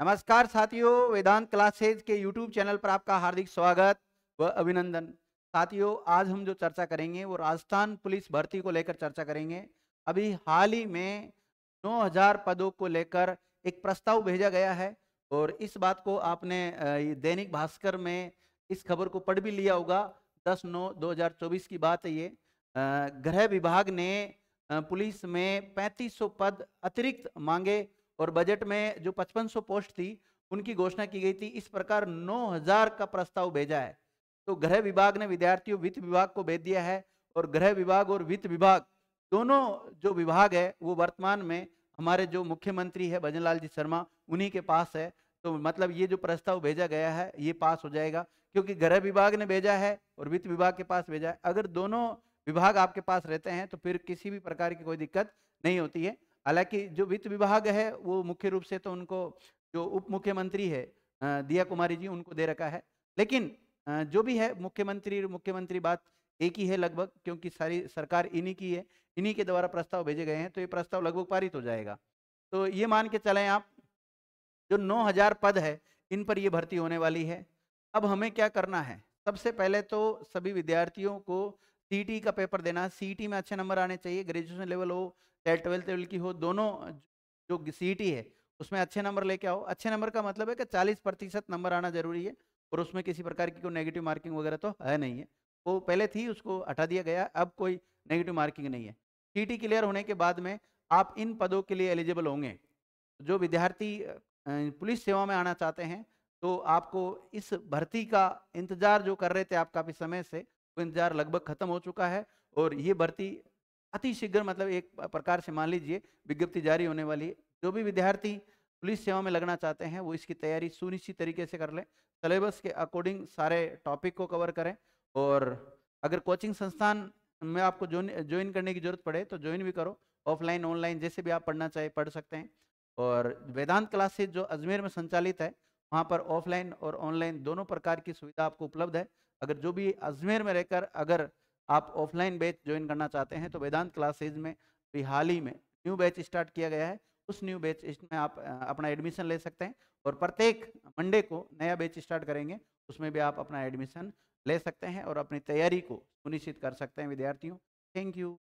नमस्कार साथियों वेदांत क्लासेज के यूट्यूब चैनल पर आपका हार्दिक स्वागत व अभिनंदन साथियों आज हम जो चर्चा करेंगे वो राजस्थान पुलिस भर्ती को लेकर चर्चा करेंगे अभी हाल ही में 9000 पदों को लेकर एक प्रस्ताव भेजा गया है और इस बात को आपने दैनिक भास्कर में इस खबर को पढ़ भी लिया होगा दस नौ दो की बात है ये गृह विभाग ने पुलिस में 3500 पद अतिरिक्त मांगे और बजट में जो 5500 पोस्ट थी उनकी घोषणा की गई थी इस प्रकार 9000 का प्रस्ताव भेजा है तो गृह विभाग ने विद्यार्थियों वित्त विभाग को भेज दिया है और गृह विभाग और वित्त विभाग दोनों जो विभाग है वो वर्तमान में हमारे जो मुख्यमंत्री है भजनलाल जी शर्मा उन्हीं के पास है तो मतलब ये जो प्रस्ताव भेजा गया है ये पास हो जाएगा क्योंकि गृह विभाग ने भेजा है और वित्त विभाग के पास भेजा है अगर दोनों विभाग आपके पास रहते हैं तो फिर किसी भी प्रकार की कोई दिक्कत नहीं होती है हालांकि जो वित्त विभाग है वो मुख्य रूप से तो उनको जो उप मुख्यमंत्री है दिया कुमारी जी उनको दे रखा है लेकिन जो भी है मुख्यमंत्री मुख्यमंत्री बात एक ही है लगभग क्योंकि सारी सरकार इन्हीं की है इन्हीं के द्वारा प्रस्ताव भेजे गए हैं तो ये प्रस्ताव लगभग पारित हो जाएगा तो ये मान के चले आप जो हजार पद है इन पर ये भर्ती होने वाली है अब हमें क्या करना है सबसे पहले तो सभी विद्यार्थियों को सीटी का पेपर देना सीटी में अच्छे नंबर आने चाहिए ग्रेजुएशन लेवल हो चाहे ट्वेल्थ लेवल की हो दोनों जो सीटी है उसमें अच्छे नंबर लेके आओ अच्छे नंबर का मतलब है कि चालीस प्रतिशत नंबर आना जरूरी है और उसमें किसी प्रकार की कोई नेगेटिव मार्किंग वगैरह तो है नहीं है वो पहले थी उसको हटा दिया गया अब कोई नेगेटिव मार्किंग नहीं है सीटी क्लियर होने के बाद में आप इन पदों के लिए एलिजिबल होंगे जो विद्यार्थी पुलिस सेवा में आना चाहते हैं तो आपको इस भर्ती का इंतजार जो कर रहे थे आप काफ़ी समय से इंतजार लगभग खत्म हो चुका है और ये भर्ती अतिशीघ्र मतलब एक प्रकार से मान लीजिए विज्ञप्ति जारी होने वाली है जो भी विद्यार्थी पुलिस सेवा में लगना चाहते हैं वो इसकी तैयारी सुनिश्चित तरीके से कर लें सिलेबस के अकॉर्डिंग सारे टॉपिक को कवर करें और अगर कोचिंग संस्थान में आपको ज्वाइन करने की जरूरत पड़े तो ज्वाइन भी करो ऑफलाइन ऑनलाइन जैसे भी आप पढ़ना चाहे पढ़ सकते हैं और वेदांत क्लासेज जो अजमेर में संचालित है वहाँ पर ऑफलाइन और ऑनलाइन दोनों प्रकार की सुविधा आपको उपलब्ध है अगर जो भी अजमेर में रहकर अगर आप ऑफलाइन बैच ज्वाइन करना चाहते हैं तो वेदांत क्लासेज में भी हाल ही में न्यू बैच स्टार्ट किया गया है उस न्यू बैच में आप अपना एडमिशन ले सकते हैं और प्रत्येक मंडे को नया बैच स्टार्ट करेंगे उसमें भी आप अपना एडमिशन ले सकते हैं और अपनी तैयारी को सुनिश्चित कर सकते हैं विद्यार्थियों थैंक यू